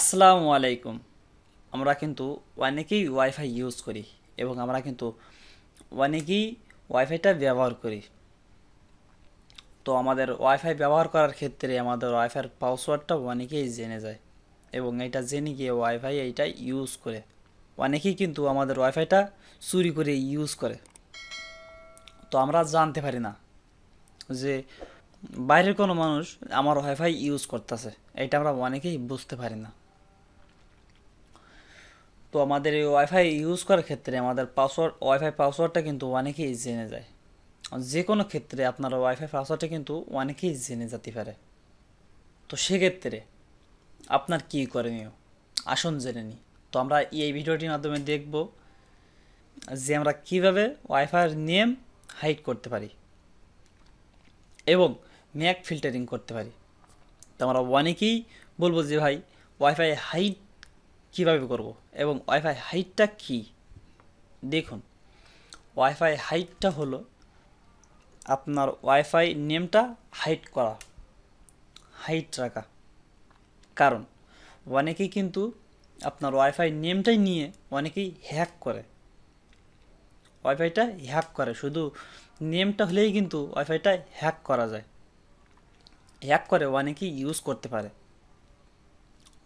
আসসালামু আলাইকুম আমরা কিন্তু অনেকেই ওয়াইফাই ইউজ করি এবং আমরা কিন্তু অনেকেই ওয়াইফাইটা ব্যবহার করি তো আমাদের ওয়াইফাই ব্যবহার করার ক্ষেত্রে আমাদের ওয়াইফাইয়ের পাসওয়ার্ডটা অনেকেই জেনে যায় এবং এটা জেনে গিয়ে ওয়াইফাই এইটা ইউজ করে অনেকেই কিন্তু আমাদের ওয়াইফাইটা চুরি করে ইউজ করে তো আমরা জানতে পারি না যে বাইরের কোনো মানুষ আমার ওয়াইফাই ইউজ করতেছে এটা আমরা অনেকেই বুঝতে পারি না তো আমাদের এই ওয়াইফাই ইউজ করার ক্ষেত্রে আমাদের পাসওয়ার্ড ওয়াইফাই পাসওয়ার্ডটা কিন্তু অনেকেই জেনে যায় যে কোনো ক্ষেত্রে আপনার ওয়াইফাই পাসওয়ার্ডটা কিন্তু অনেকেই জেনে যেতে পারে তো সেক্ষেত্রে আপনার কী করণীয় আসুন জেনে নিই তো আমরা এই ভিডিওটির মাধ্যমে দেখব যে আমরা কীভাবে ওয়াইফাইয়ের নেম হাইড করতে পারি এবং ম্যাক ফিল্টারিং করতে পারি তো আমরা অনেকেই বলবো যে ভাই ওয়াইফাই হাইট কিভাবে করব এবং ওয়াইফাই হাইটটা কি দেখুন ওয়াইফাই হাইটটা হলো আপনার ওয়াইফাই নেমটা হাইট করা হাইট রাখা কারণ অনেকেই কিন্তু আপনার ওয়াইফাই নেমটাই নিয়ে অনেকেই হ্যাক করে ওয়াইফাইটা হ্যাক করে শুধু নেমটা হলেই কিন্তু ওয়াইফাইটা হ্যাক করা যায় হ্যাক করে অনেকেই ইউজ করতে পারে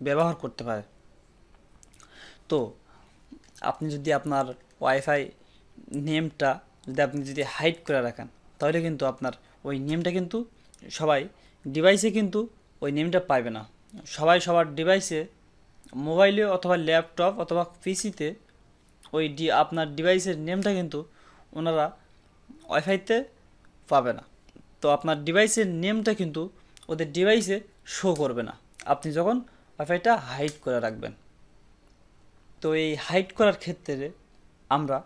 ব্যবহার করতে পারে তো আপনি যদি আপনার ওয়াইফাই নেমটা যদি আপনি যদি হাইড করে রাখেন তাহলে কিন্তু আপনার ওই নেমটা কিন্তু সবাই ডিভাইসে কিন্তু ওই নেমটা পাবে না সবাই সবার ডিভাইসে মোবাইলে অথবা ল্যাপটপ অথবা পিসিতে ওই ডি আপনার ডিভাইসের নেমটা কিন্তু ওনারা ওয়াইফাইতে পাবে না তো আপনার ডিভাইসের নেমটা কিন্তু ওদের ডিভাইসে শো করবে না আপনি যখন ওয়াইফাইটা হাইড করে রাখবেন তো এই হাইট করার ক্ষেত্রে আমরা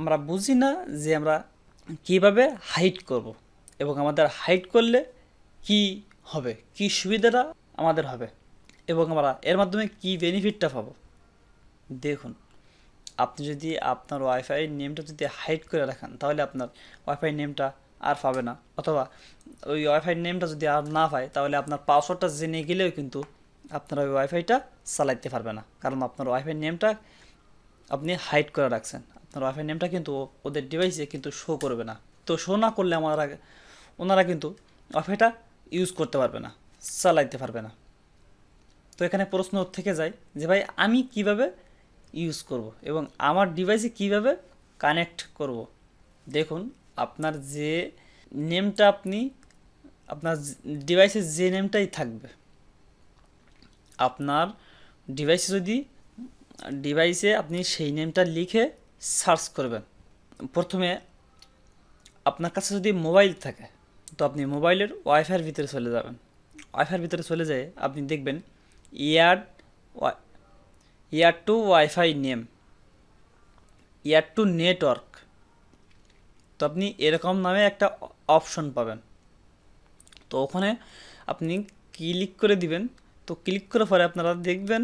আমরা বুঝি না যে আমরা কিভাবে হাইট করব। এবং আমাদের হাইট করলে কি হবে কি সুবিধাটা আমাদের হবে এবং আমরা এর মাধ্যমে কি বেনিফিটটা পাবো দেখুন আপনি যদি আপনার ওয়াইফাই নেমটা যদি হাইট করে রাখেন তাহলে আপনার ওয়াইফাই নেমটা আর পাবে না অথবা ওই ওয়াইফাই নেমটা যদি আর না পায় তাহলে আপনার পাসওয়ার্ডটা জেনে গেলেও কিন্তু আপনারা ওই ওয়াইফাইটা চালাইতে পারবে না কারণ আপনার ওয়াইফাই নেমটা আপনি হাইড করে রাখছেন আপনার ওয়াইফাই নেমটা কিন্তু ওদের ডিভাইসে কিন্তু শো করবে না তো শো না করলে আমরা ওনারা কিন্তু ওয়াইফাইটা ইউজ করতে পারবে না চালাইতে পারবে না তো এখানে প্রশ্ন থেকে যায় যে ভাই আমি কিভাবে ইউজ করব এবং আমার ডিভাইসে কিভাবে কানেক্ট করব দেখুন আপনার যে নেমটা আপনি আপনার ডিভাইসে যে নেমটাই থাকবে আপনার ডিভাইসে যদি ডিভাইসে আপনি সেই নেমটা লিখে সার্চ করবেন প্রথমে আপনার কাছে যদি মোবাইল থাকে তো আপনি মোবাইলের ওয়াইফাইয়ের ভিতরে চলে যাবেন ওয়াইফাইয়ের ভিতরে চলে যায় আপনি দেখবেন ইয়ার ইয়ার টু ওয়াইফাই নেম ইয়ার টু নেটওয়ার্ক তো আপনি এরকম নামে একটা অপশন পাবেন তো ওখানে আপনি ক্লিক করে দিবেন তো ক্লিক করার পরে আপনারা দেখবেন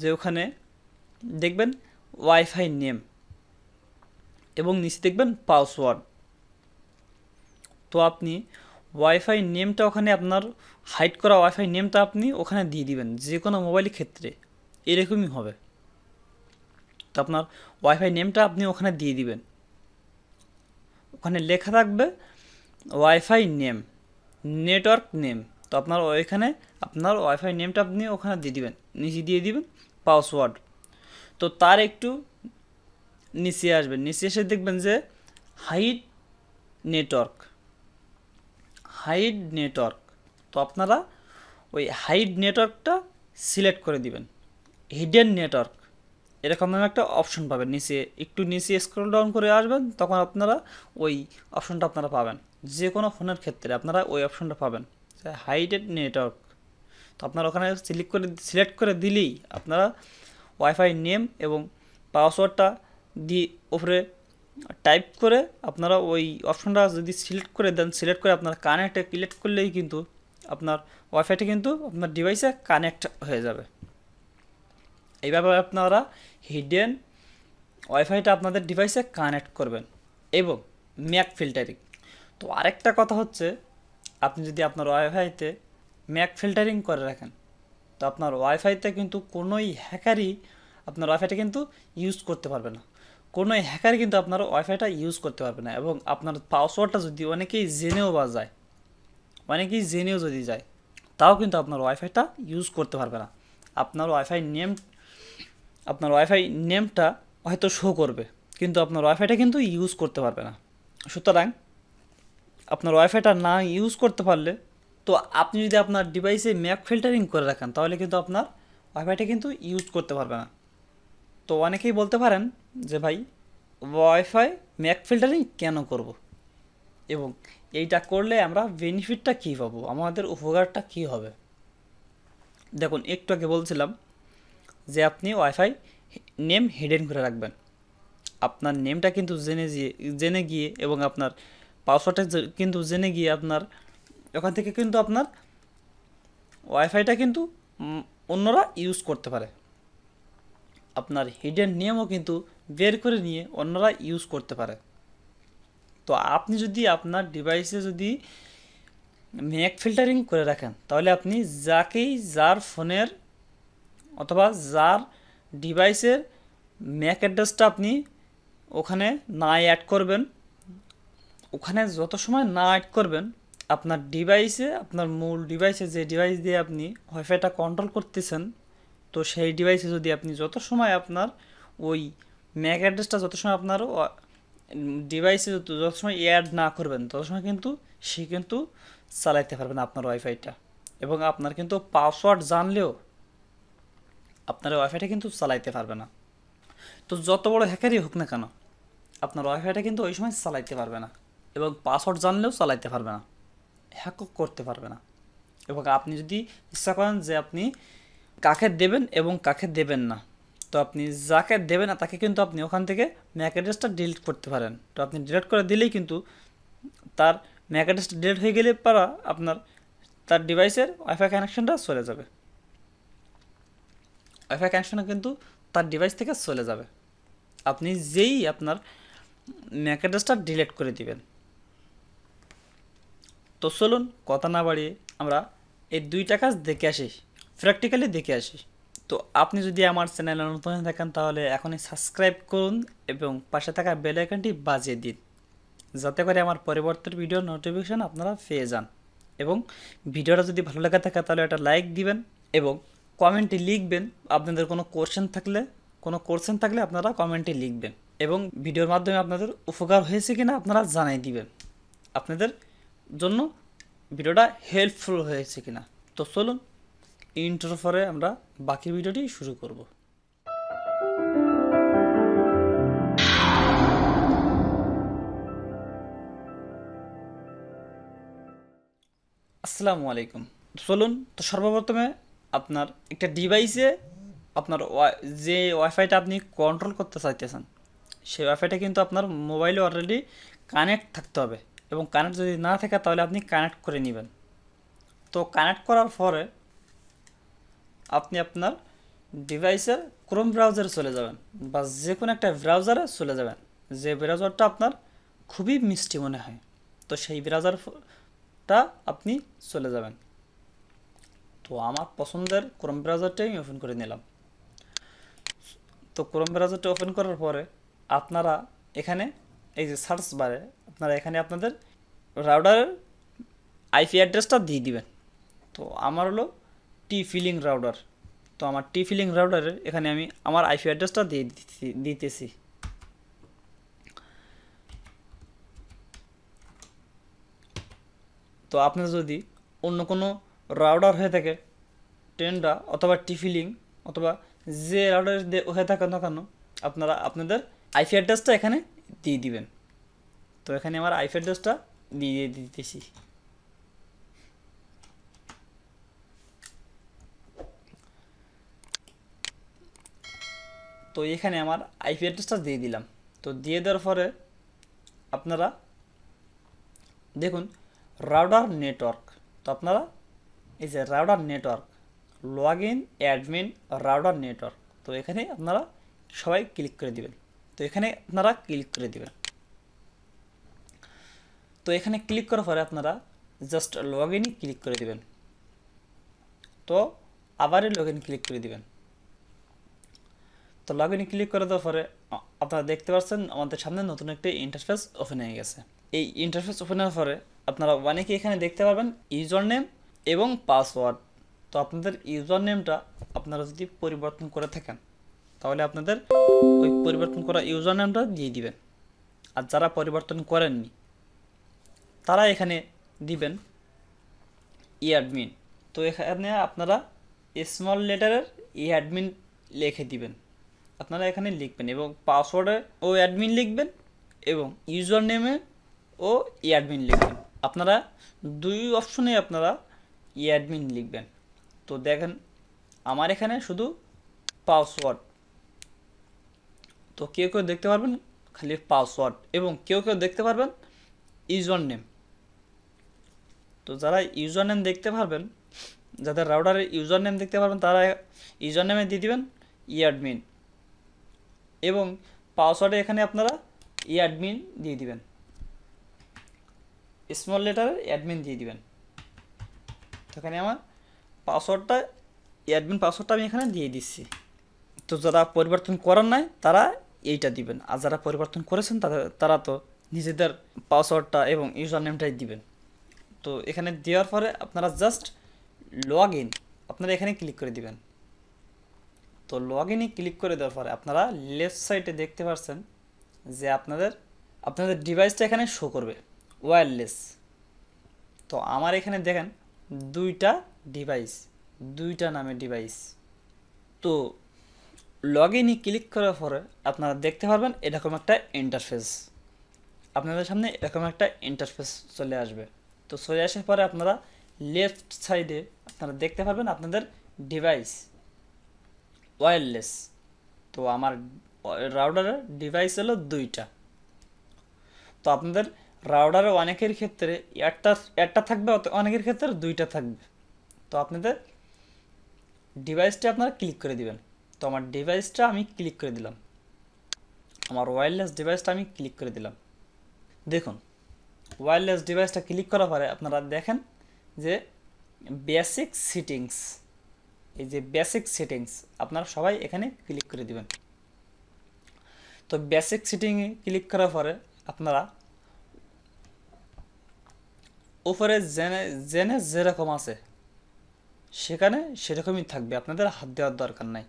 যে ওখানে দেখবেন ওয়াইফাই নেম এবং নিচে দেখবেন পাসওয়ার্ড তো আপনি ওয়াইফাই নেমটা ওখানে আপনার হাইড করা ওয়াইফাই নেমটা আপনি ওখানে দিয়ে দিবেন যে কোনো মোবাইলের ক্ষেত্রে এরকমই হবে তো আপনার ওয়াইফাই নেমটা আপনি ওখানে দিয়ে দিবেন ওখানে লেখা থাকবে ওয়াইফাই নেম নেটওয়ার্ক নেম তো আপনার ওইখানে আপনার ওয়াইফাই নেমটা আপনি ওখানে দিয়ে দিবেন নিচে দিয়ে দিবেন পাসওয়ার্ড তো তার একটু নিচে আসবেন নিচে এসে দেখবেন যে হাইট নেটওয়ার্ক হাইড নেটওয়ার্ক তো আপনারা ওই হাইড নেটওয়ার্কটা সিলেক্ট করে দিবেন হিডেন নেটওয়ার্ক এরকম একটা অপশন পাবেন নিচে একটু নিচে স্ক্রল ডাউন করে আসবেন তখন আপনারা ওই অপশনটা আপনারা পাবেন যে কোনো ফোনের ক্ষেত্রে আপনারা ওই অপশনটা পাবেন হাইডেড নেটওয়ার্ক তো আপনারা ওখানে সিলেক্ট করে সিলেক্ট করে দিলেই আপনারা ওয়াইফাই নেম এবং পাসওয়ার্ডটা দিয়ে ওপরে টাইপ করে আপনারা ওই অপশনটা যদি সিলেক্ট করে দেন সিলেক্ট করে আপনার কানেক্টে ক্লিক করলেই কিন্তু আপনার ওয়াইফাইটা কিন্তু আপনার ডিভাইসে কানেক্ট হয়ে যাবে এইভাবে আপনারা হিডেন ওয়াইফাইটা আপনাদের ডিভাইসে কানেক্ট করবেন এবং ম্যাক ফিল্টারিং তো আরেকটা কথা হচ্ছে আপনি যদি আপনার ওয়াইফাইতে ম্যাক ফিল্টারিং করে রাখেন তো আপনার ওয়াইফাইতে কিন্তু কোনোই হ্যাকারই আপনার ওয়াইফাইটা কিন্তু ইউজ করতে পারবে না কোনো হ্যাকার কিন্তু আপনার ওয়াইফাইটা ইউজ করতে পারবে না এবং আপনার পাসওয়ার্ডটা যদি অনেকেই জেনেও বা যায় অনেকেই জেনেও যদি যায় তাও কিন্তু আপনার ওয়াইফাইটা ইউজ করতে পারবে না আপনার ওয়াইফাই নেম আপনার ওয়াইফাই নেমটা হয়তো শো করবে কিন্তু আপনার ওয়াইফাইটা কিন্তু ইউজ করতে পারবে না সুতরাং আপনার ওয়াইফাইটা না ইউজ করতে পারলে তো আপনি যদি আপনার ডিভাইসে ম্যাপ ফিল্টারিং করে রাখেন তাহলে কিন্তু আপনার ওয়াইফাইটা কিন্তু ইউজ করতে পারবে না তো অনেকেই বলতে পারেন যে ভাই ওয়াইফাই ম্যাপ ফিল্টারিং কেন করব। এবং এইটা করলে আমরা বেনিফিটটা কী পাবো আমাদের উপকারটা কী হবে দেখুন একটু আগে বলছিলাম যে আপনি ওয়াইফাই নেম হিডেন করে রাখবেন আপনার নেমটা কিন্তু জেনে গিয়ে জেনে গিয়ে এবং আপনার পাসওয়ার্ডটা কিন্তু জেনে গিয়ে আপনার ওখান থেকে কিন্তু আপনার ওয়াইফাইটা কিন্তু অন্যরা ইউজ করতে পারে আপনার হিডেন নিয়মও কিন্তু বের করে নিয়ে অন্যরা ইউজ করতে পারে তো আপনি যদি আপনার ডিভাইসে যদি ম্যাক ফিল্টারিং করে রাখেন তাহলে আপনি যাকেই যার ফোনের অথবা যার ডিভাইসের ম্যাক অ্যাড্রেসটা আপনি ওখানে না অ্যাড করবেন ওখানে যত সময় না অ্যাড করবেন আপনার ডিভাইসে আপনার মূল ডিভাইসে যে ডিভাইস দিয়ে আপনি ওয়াইফাইটা কন্ট্রোল করতেছেন তো সেই ডিভাইসে যদি আপনি যত সময় আপনার ওই ম্যাক অ্যাড্রেসটা যত সময় আপনার ডিভাইসে যত সময় অ্যাড না করবেন তত সময় কিন্তু সে কিন্তু চালাইতে পারবেন আপনার ওয়াইফাইটা এবং আপনার কিন্তু পাসওয়ার্ড জানলেও আপনার ওয়াইফাইটা কিন্তু চালাইতে পারবে না তো যত বড় হ্যাকারই হোক না কেন আপনার ওয়াইফাইটা কিন্তু ওই সময় চালাইতে পারবে না এবং পাসওয়ার্ড জানলেও চালাইতে পারবে না হ্যাকও করতে পারবে না এবং আপনি যদি ইচ্ছা করেন যে আপনি কাকে দেবেন এবং কাকে দেবেন না তো আপনি যাকে দেবেন না তাকে কিন্তু আপনি ওখান থেকে ম্যাক অ্যাড্রেসটা ডিলিট করতে পারেন তো আপনি ডিলিট করে দিলেই কিন্তু তার ম্যাক অ্যাড্রেসটা ডিলিট হয়ে গেলে পারা আপনার তার ডিভাইসের ওয়াইফাই কানেকশনটা চলে যাবে ওয়াইফাই কানেকশনটা কিন্তু তার ডিভাইস থেকে চলে যাবে আপনি যেই আপনার ম্যাক অ্যাড্রেসটা ডিলিট করে দিবেন তো চলুন কথা না বাড়িয়ে আমরা এই দুইটা কাজ দেখে আসি প্র্যাকটিক্যালি দেখে আসি তো আপনি যদি আমার চ্যানেলে নতুন হয়ে থাকেন তাহলে এখনই সাবস্ক্রাইব করুন এবং পাশে থাকা বেল আইকনটি বাজিয়ে দিন যাতে করে আমার পরিবর্তন ভিডিও নোটিফিকেশান আপনারা পেয়ে যান এবং ভিডিওটা যদি ভালো লাগে থাকে তাহলে একটা লাইক দিবেন এবং কমেন্টে লিখবেন আপনাদের কোনো কোশ্চেন থাকলে কোনো কোশ্চেন থাকলে আপনারা কমেন্টে লিখবেন এবং ভিডিওর মাধ্যমে আপনাদের উপকার হয়েছে কিনা আপনারা জানাই দিবেন আপনাদের জন্য ভিডিওটা হেল্পফুল হয়েছে কিনা তো চলুন ইন্টারফরে আমরা বাকি ভিডিওটি শুরু করব আসসালামু আলাইকুম চলুন তো সর্বপ্রথমে আপনার একটা ডিভাইসে আপনার যে ওয়াইফাইটা আপনি কন্ট্রোল করতে চাইতেছেন সেই ওয়াইফাইটা কিন্তু আপনার মোবাইলে অলরেডি কানেক্ট থাকতে হবে এবং কানেক্ট যদি না থাকে তাহলে আপনি কানেক্ট করে নেবেন তো কানেক্ট করার পরে আপনি আপনার ডিভাইসের ক্রোম ব্রাউজারে চলে যাবেন বা যে কোনো একটা ব্রাউজারে চলে যাবেন যে ব্রাউজারটা আপনার খুবই মিষ্টি মনে হয় তো সেই ব্রাউজারটা আপনি চলে যাবেন তো আমার পছন্দের ক্রোম ব্রাউজারটাই আমি ওপেন করে নিলাম তো ক্রোম ব্রাউজারটা ওপেন করার পরে আপনারা এখানে এই যে সার্চ বারে আপনারা এখানে আপনাদের রাউডারের আইপি অ্যাড্রেসটা দিয়ে দিবেন তো আমার হলো টি ফিলিং রাউডার তো আমার টি ফিলিং রাউডারের এখানে আমি আমার আইপি অ্যাড্রেসটা দিয়ে দিতেছি তো আপনার যদি অন্য কোনো রাউডার হয়ে থাকে টেন্ডা অথবা টি ফিলিং অথবা যে রাউডার হয়ে থাকে না কেন আপনারা আপনাদের আইপি অ্যাড্রেসটা এখানে দিয়ে দিবেন তো এখানে আমার আইফের ডোজটা দিয়ে দিতেছি তো এখানে আমার আইপি অ্যাড্রেসটা দিয়ে দিলাম তো দিয়ে দেওয়ার পরে আপনারা দেখুন রাউডার নেটওয়ার্ক তো আপনারা এই যে router network log in admin router network তো এখানে আপনারা সবাই ক্লিক করে দিবেন তো এখানে আপনারা ক্লিক করে দেবেন তো এখানে ক্লিক করার পরে আপনারা জাস্ট লগ ইনই ক্লিক করে দেবেন তো আবারই লগ ইন ক্লিক করে দিবেন তো লগ ইন ক্লিক করে দেওয়ার পরে আপনারা দেখতে পাচ্ছেন আমাদের সামনে নতুন একটি ইন্টারফেস ওপেন হয়ে গেছে এই ইন্টারফেস ওপেন হওয়ার পরে আপনারা অনেকে এখানে দেখতে পারবেন ইউজার নেম এবং পাসওয়ার্ড তো আপনাদের ইউজার নেমটা আপনারা যদি পরিবর্তন করে থাকেন তাহলে আপনাদের ওই পরিবর্তন করা ইউজার নামটা দিয়ে দিবেন আর যারা পরিবর্তন করেননি তারা এখানে দিবেন ই e অ্যাডমিন তো এখানে আপনারা স্মল লেটারের ই অ্যাডমিন লিখে দিবেন আপনারা এখানে লিখবেন এবং পাসওয়ার্ডে ও অ্যাডমিন লিখবেন এবং ইউজার নেমে ও ই e অ্যাডমিন লিখবেন আপনারা দুই অপশনে আপনারা ই e অ্যাডমিন লিখবেন তো দেখেন আমার এখানে শুধু পাসওয়ার্ড তো কেউ কেউ দেখতে পারবেন খালি পাসওয়ার্ড এবং কেউ কেউ দেখতে পারবেন ইউজার নেম তো যারা ইউজার নেম দেখতে পারবেন যাদের রাউডারের ইউজার নেম দেখতে পারবেন তারা ইউজার নেমে দিয়ে দেবেন ইয়াডমিন এবং পাসওয়ার্ডে এখানে আপনারা ইয়াডমিন দিয়ে দিবেন স্মল লেটারের অ্যাডমিন দিয়ে দিবেন তো এখানে আমার পাসওয়ার্ডটা অ্যাডমিন পাসওয়ার্ডটা আমি এখানে দিয়ে দিচ্ছি তো যারা পরিবর্তন করার নাই তারা এইটা দিবেন আর যারা পরিবর্তন করেছেন তারা তো নিজেদের পাসওয়ার্ডটা এবং ইউজার নেমটাই দিবেন তো এখানে দেওয়ার পরে আপনারা জাস্ট লগ ইন আপনারা এখানে ক্লিক করে দিবেন তো লগ ইনে ক্লিক করে দেওয়ার পরে আপনারা লেফট সাইডে দেখতে পাচ্ছেন যে আপনাদের আপনাদের ডিভাইসটা এখানে শো করবে ওয়্যারলেস তো আমার এখানে দেখেন দুইটা ডিভাইস দুইটা নামে ডিভাইস তো লগ ইনে ক্লিক করার পরে আপনারা দেখতে পারবেন এরকম একটা ইন্টারফেস আপনাদের সামনে এরকম একটা ইন্টারফেস চলে আসবে তো চলে আসার পরে আপনারা লেফট সাইডে আপনারা দেখতে পারবেন আপনাদের ডিভাইস ওয়্যারলেস তো আমার রাউডারের ডিভাইস হলো দুইটা তো আপনাদের রাউডারে অনেকের ক্ষেত্রে একটা একটা থাকবে অনেকের ক্ষেত্রে দুইটা থাকবে তো আপনাদের ডিভাইসটি আপনারা ক্লিক করে দিবেন তো আমার ডিভাইসটা আমি ক্লিক করে দিলাম আমার ওয়্যারলেস ডিভাইসটা আমি ক্লিক করে দিলাম দেখুন ওয়্যারলেস ডিভাইসটা ক্লিক করার পরে আপনারা দেখেন যে বেসিক সিটিংস এই যে বেসিক সিটিংস আপনারা সবাই এখানে ক্লিক করে দিবেন তো বেসিক সিটিংয়ে ক্লিক করার পরে আপনারা উপরে জেনে জেনে যেরকম আছে সেখানে সেরকমই থাকবে আপনাদের হাত দেওয়ার দরকার নাই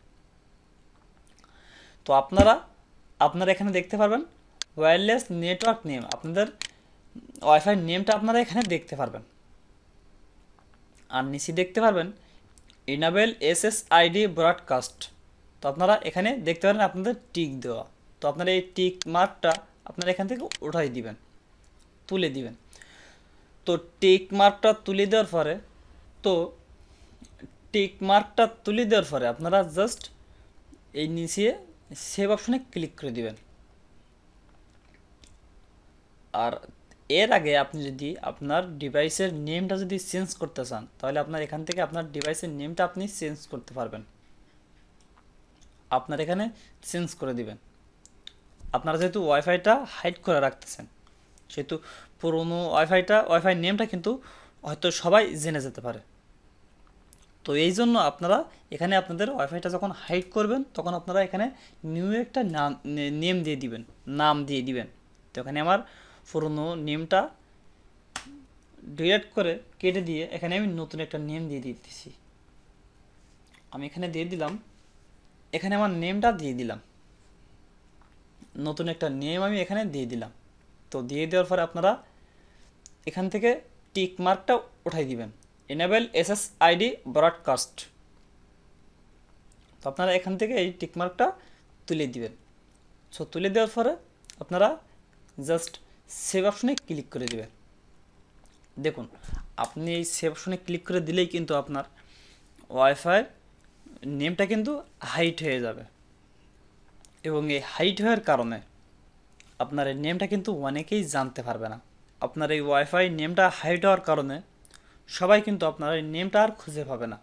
তো আপনারা আপনারা এখানে দেখতে পারবেন ওয়্যারলেস নেটওয়ার্ক নেম আপনাদের ওয়াইফাই নেমটা আপনারা এখানে দেখতে পারবেন আর নিচে দেখতে পারবেন ইনাবেল এসএসআইডি ব্রডকাস্ট তো আপনারা এখানে দেখতে পারেন আপনাদের টিক দেওয়া তো আপনারা এই টিক মার্কটা আপনারা এখান থেকে উঠাই দিবেন তুলে দিবেন তো টিক মার্কটা তুলে দেওয়ার পরে তো টিক মার্কটা তুলে দেওয়ার পরে আপনারা জাস্ট এই নিচে সেভ অপশনে ক্লিক করে দিবেন আর এর আগে আপনি যদি আপনার ডিভাইসের নেমটা যদি চেঞ্জ করতে চান তাহলে আপনার এখান থেকে আপনার ডিভাইসের নেমটা আপনি চেঞ্জ করতে পারবেন আপনার এখানে চেঞ্জ করে দিবেন আপনারা যেহেতু ওয়াইফাইটা হাইড করে রাখতেছেন সেহেতু পুরোনো ওয়াইফাইটা ওয়াইফাই নেমটা কিন্তু হয়তো সবাই জেনে যেতে পারে তো এই জন্য আপনারা এখানে আপনাদের ওয়াইফাইটা যখন হাইড করবেন তখন আপনারা এখানে নিউ একটা নাম নেম দিয়ে দিবেন নাম দিয়ে দিবেন তো এখানে আমার পুরনো নেমটা ডিলেট করে কেটে দিয়ে এখানে আমি নতুন একটা নেম দিয়ে দিতেছি আমি এখানে দিয়ে দিলাম এখানে আমার নেমটা দিয়ে দিলাম নতুন একটা নেম আমি এখানে দিয়ে দিলাম তো দিয়ে দেওয়ার পরে আপনারা এখান থেকে টিক মার্কটা উঠাই দিবেন enable SSID broadcast তো আপনারা এখান থেকে এই টিকমার্কটা তুলে দিবেন সো তুলে দেওয়ার পরে আপনারা জাস্ট সেভ অপশনে ক্লিক করে দেবেন দেখুন আপনি এই সেভ অপশনে ক্লিক করে দিলেই কিন্তু আপনার ওয়াইফাই নেমটা কিন্তু হাইট হয়ে যাবে এবং এই হাইট হওয়ার কারণে আপনার এই নেমটা কিন্তু অনেকেই জানতে পারবে না আপনার এই ওয়াইফাই নেমটা হাইট হওয়ার কারণে সবাই কিন্তু আপনার এই নেমটা আর খুঁজে পাবে না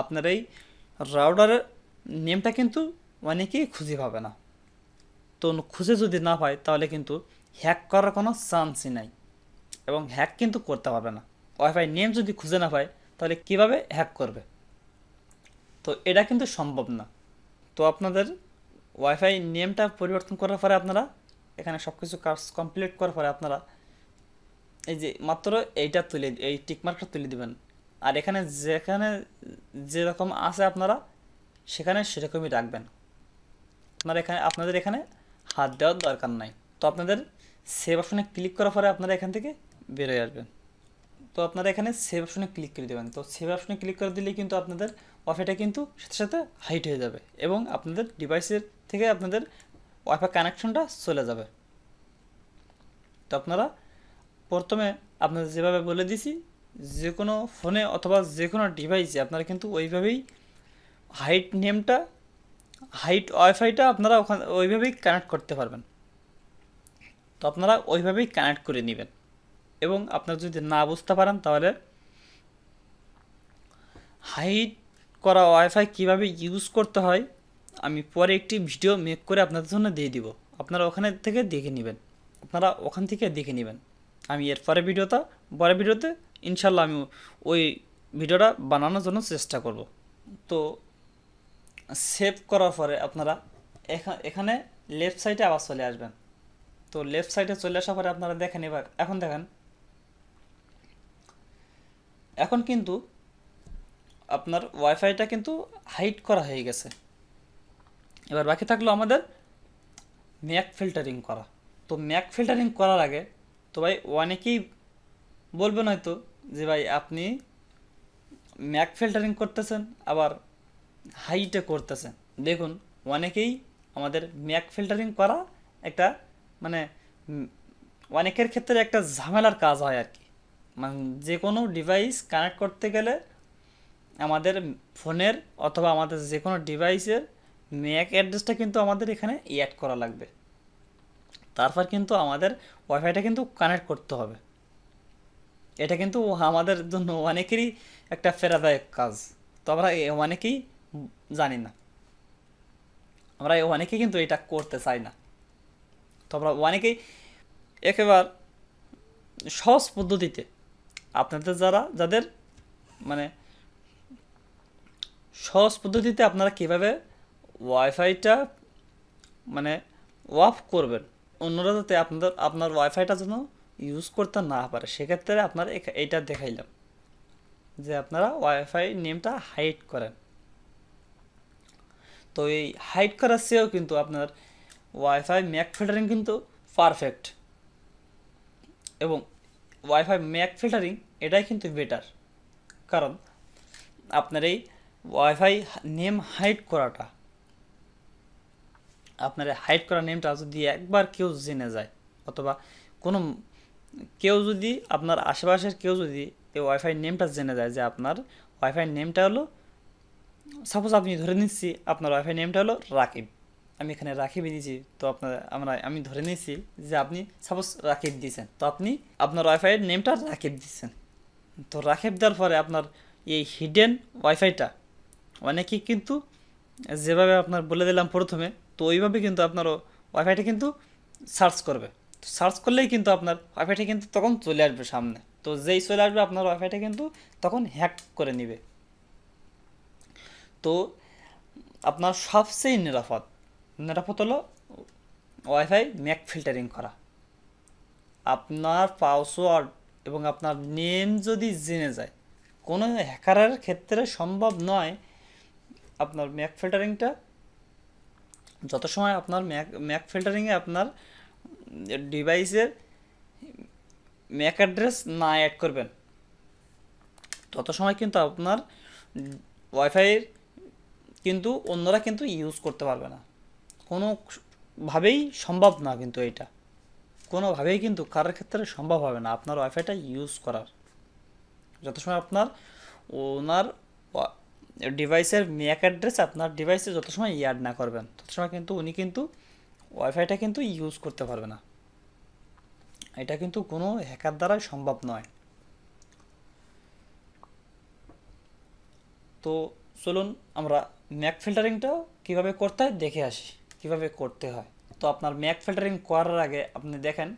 আপনার এই রাউডারের নেমটা কিন্তু অনেকেই খুঁজে পাবে না তো খুঁজে যদি না পায় তাহলে কিন্তু হ্যাক করার কোনো চান্সই নাই এবং হ্যাক কিন্তু করতে পারবে না ওয়াইফাই নেম যদি খুঁজে না পায় তাহলে কিভাবে হ্যাক করবে তো এটা কিন্তু সম্ভব না তো আপনাদের ওয়াইফাই নেমটা পরিবর্তন করার পরে আপনারা এখানে সব কিছু কাজ কমপ্লিট করার পরে আপনারা এই যে মাত্র এইটা তুলে এই টিকমার্কটা তুলে দিবেন আর এখানে যেখানে যেরকম আছে আপনারা সেখানে সেরকমই রাখবেন আপনারা এখানে আপনাদের এখানে হাত দেওয়ার দরকার নাই তো আপনাদের সেভ অপশনে ক্লিক করার পরে আপনারা এখান থেকে বেরোয় আসবেন তো আপনারা এখানে সেভ অপশনে ক্লিক করে দেবেন তো সেভ অপশনে ক্লিক করে দিলে কিন্তু আপনাদের ওয়াইফাইটা কিন্তু সাথে সাথে হাইট হয়ে যাবে এবং আপনাদের ডিভাইসের থেকে আপনাদের ওয়াইফাই কানেকশনটা চলে যাবে তো আপনারা প্রথমে আপনাদের যেভাবে বলে দিছি যে কোনো ফোনে অথবা যে কোনো ডিভাইসে আপনারা কিন্তু ওইভাবেই হাইট নেমটা হাইট ওয়াইফাইটা আপনারা ওখান ওইভাবেই কানেক্ট করতে পারবেন তো আপনারা ওইভাবেই কানেক্ট করে নেবেন এবং আপনারা যদি না বুঝতে পারেন তাহলে হাইট করা ওয়াইফাই কিভাবে ইউজ করতে হয় আমি পরে একটি ভিডিও মেক করে আপনাদের জন্য দিয়ে দিব আপনারা ওখানে থেকে দেখে নেবেন আপনারা ওখান থেকে দেখে নেবেন আমি এর পরে ভিডিওটা পরে ভিডিওতে ইনশাল্লাহ আমি ওই ভিডিওটা বানানোর জন্য চেষ্টা করব তো সেভ করার পরে আপনারা এখানে লেফট সাইডে আবার চলে আসবেন তো লেফট সাইডে চলে আসার পরে আপনারা দেখেন এবার এখন দেখেন এখন কিন্তু আপনার ওয়াইফাইটা কিন্তু হাইট করা হয়ে গেছে এবার বাকি থাকলো আমাদের ম্যাক ফিল্টারিং করা তো ম্যাক ফিল্টারিং করার আগে তো ভাই অনেকেই বলবেন হয়তো যে ভাই আপনি ম্যাক ফিল্টারিং করতেছেন আবার হাইটে করতেছেন দেখুন অনেকেই আমাদের ম্যাক ফিল্টারিং করা একটা মানে অনেকের ক্ষেত্রে একটা ঝামেলার কাজ হয় আর কি মানে যে কোনো ডিভাইস কানেক্ট করতে গেলে আমাদের ফোনের অথবা আমাদের যে কোনো ডিভাইসের ম্যাক অ্যাড্রেসটা কিন্তু আমাদের এখানে অ্যাড করা লাগবে তারপর কিন্তু আমাদের ওয়াইফাইটা কিন্তু কানেক্ট করতে হবে এটা কিন্তু আমাদের জন্য অনেকেরই একটা ফেরাদায়ক কাজ তো আমরা অনেকেই জানি না আমরা অনেকেই কিন্তু এটা করতে চাই না তো আমরা অনেকেই একেবার সহজ পদ্ধতিতে আপনাদের যারা যাদের মানে সহজ পদ্ধতিতে আপনারা কীভাবে ওয়াইফাইটা মানে অফ করবেন অন্যরা যাতে আপনাদের আপনার ওয়াইফাইটা যেন ইউজ করতে না পারে সেক্ষেত্রে আপনার এইটা দেখাইলাম যে আপনারা ওয়াইফাই নেমটা হাইট করেন তো এই হাইড করার চেয়েও কিন্তু আপনার ওয়াইফাই ম্যাক ফিল্টারিং কিন্তু পারফেক্ট এবং ওয়াইফাই ম্যাক ফিল্টারিং এটাই কিন্তু বেটার কারণ আপনার এই ওয়াইফাই নেম হাইট করাটা আপনার হাইড করা নেমটা যদি একবার কেউ জেনে যায় অথবা কোনো কেউ যদি আপনার আশেপাশের কেউ যদি এই ওয়াইফাই নেমটা জেনে যায় যে আপনার ওয়াইফাই নেমটা হলো সাপোজ আপনি ধরে নিচ্ছি আপনার ওয়াইফাই নেমটা হলো রাকিব আমি এখানে রাখিব দিয়েছি তো আপনার আমরা আমি ধরে নিয়েছি যে আপনি সাপোজ রাকিব দিয়েছেন তো আপনি আপনার ওয়াইফাইয়ের নেমটা রাকিব দিয়েছেন তো রাকিব দেওয়ার পরে আপনার এই হিডেন ওয়াইফাইটা অনেকেই কিন্তু যেভাবে আপনার বলে দিলাম প্রথমে তো ওইভাবে কিন্তু আপনার ওয়াইফাইটা কিন্তু সার্চ করবে সার্চ করলেই কিন্তু আপনার ওয়াইফাইটা কিন্তু তখন চলে আসবে সামনে তো যেই চলে আসবে আপনার ওয়াইফাইটা কিন্তু তখন হ্যাক করে নিবে তো আপনার সবচেয়ে নিরাপদ নিরাপদ হলো ওয়াইফাই ম্যাক ফিল্টারিং করা আপনার পাসওয়ার্ড এবং আপনার নেম যদি জেনে যায় কোনো হ্যাকারের ক্ষেত্রে সম্ভব নয় আপনার ম্যাক ফিল্টারিংটা যত সময় আপনার ম্যাক ম্যাক ফিল্টারিংয়ে আপনার ডিভাইসের ম্যাক অ্যাড্রেস না অ্যাড করবেন তত সময় কিন্তু আপনার ওয়াইফাইয়ের কিন্তু অন্যরা কিন্তু ইউজ করতে পারবে না কোনোভাবেই সম্ভব না কিন্তু এটা কোনোভাবেই কিন্তু কারোর ক্ষেত্রে সম্ভব হবে না আপনার ওয়াইফাইটা ইউজ করার যত সময় আপনার ওনার ডিভাইসের ম্যাক অ্যাড্রেস আপনার ডিভাইসে যত সময় ইয়াড না করবেন তত সময় কিন্তু উনি কিন্তু ওয়াইফাইটা কিন্তু ইউজ করতে পারবে না এটা কিন্তু কোনো হ্যাকার দ্বারাই সম্ভব নয় তো চলুন আমরা ম্যাক ফিল্টারিংটাও কীভাবে করতে হয় দেখে আসি কিভাবে করতে হয় তো আপনার ম্যাক ফিল্টারিং করার আগে আপনি দেখেন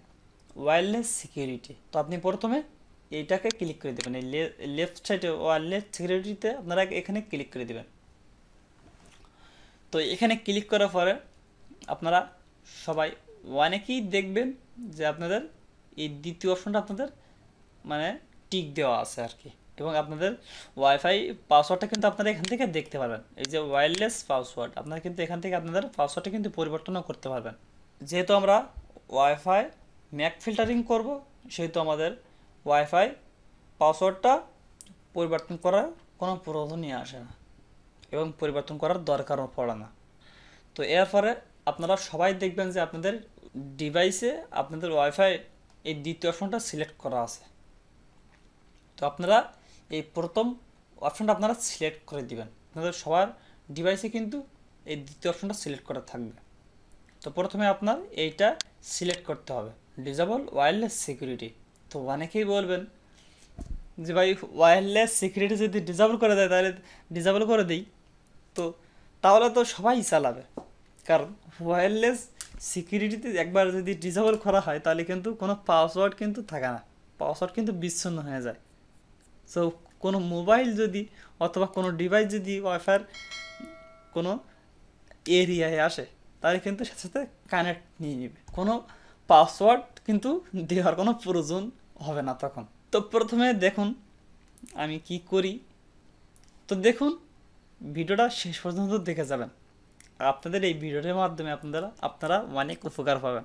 ওয়াইল্ডলেস সিকিউরিটি তো আপনি প্রথমে এইটাকে ক্লিক করে দেবেন এই লেফট সাইডে ওয়ারলেস সিকিউরিটিতে আপনারা এখানে ক্লিক করে দেবেন তো এখানে ক্লিক করার পরে আপনারা সবাই অনেকেই দেখবেন যে আপনাদের এই দ্বিতীয় অপশনটা আপনাদের মানে টিক দেওয়া আছে আর কি এবং আপনাদের ওয়াইফাই পাসওয়ার্ডটা কিন্তু আপনারা এখান থেকে দেখতে পারবেন এই যে ওয়্যারলেস পাসওয়ার্ড আপনারা কিন্তু এখান থেকে আপনাদের পাসওয়ার্ডটা কিন্তু পরিবর্তনও করতে পারবেন যেহেতু আমরা ওয়াইফাই ম্যাক ফিল্টারিং করব সেহেতু আমাদের ওয়াইফাই পাসওয়ার্ডটা পরিবর্তন করার কোনো প্রয়োজনই আসে না এবং পরিবর্তন করার দরকারও পড়ে না তো এর ফলে আপনারা সবাই দেখবেন যে আপনাদের ডিভাইসে আপনাদের ওয়াইফাই এই দ্বিতীয় অপশনটা সিলেক্ট করা আছে তো আপনারা এই প্রথম অপশনটা আপনারা সিলেক্ট করে দিবেন আপনাদের সবার ডিভাইসে কিন্তু এই দ্বিতীয় অপশনটা সিলেক্ট করা থাকবে তো প্রথমে আপনার এইটা সিলেক্ট করতে হবে ডিজেবল ওয়াইল্ডলেস সিকিউরিটি তো অনেকেই বলবেন যে ভাই ওয়্যারলেস সিকিউরিটি যদি ডিজাবল করে দেয় তাহলে ডিজাবল করে দিই তো তাহলে তো সবাই চালাবে কারণ ওয়্যারলেস সিকিউরিটিতে একবার যদি ডিজাবল করা হয় তাহলে কিন্তু কোনো পাসওয়ার্ড কিন্তু থাকে না পাসওয়ার্ড কিন্তু বিচ্ছন্ন হয়ে যায় সো কোনো মোবাইল যদি অথবা কোনো ডিভাইস যদি ওয়াইফাইয়ের কোনো এরিয়ায় আসে তাহলে কিন্তু সাথে সাথে কানেক্ট নিয়ে নেবে কোনো পাসওয়ার্ড কিন্তু দেওয়ার কোনো প্রয়োজন হবে না তখন তো প্রথমে দেখুন আমি কি করি তো দেখুন ভিডিওটা শেষ পর্যন্ত দেখে যাবেন আপনাদের এই ভিডিওটির মাধ্যমে আপনারা আপনারা অনেক উপকার পাবেন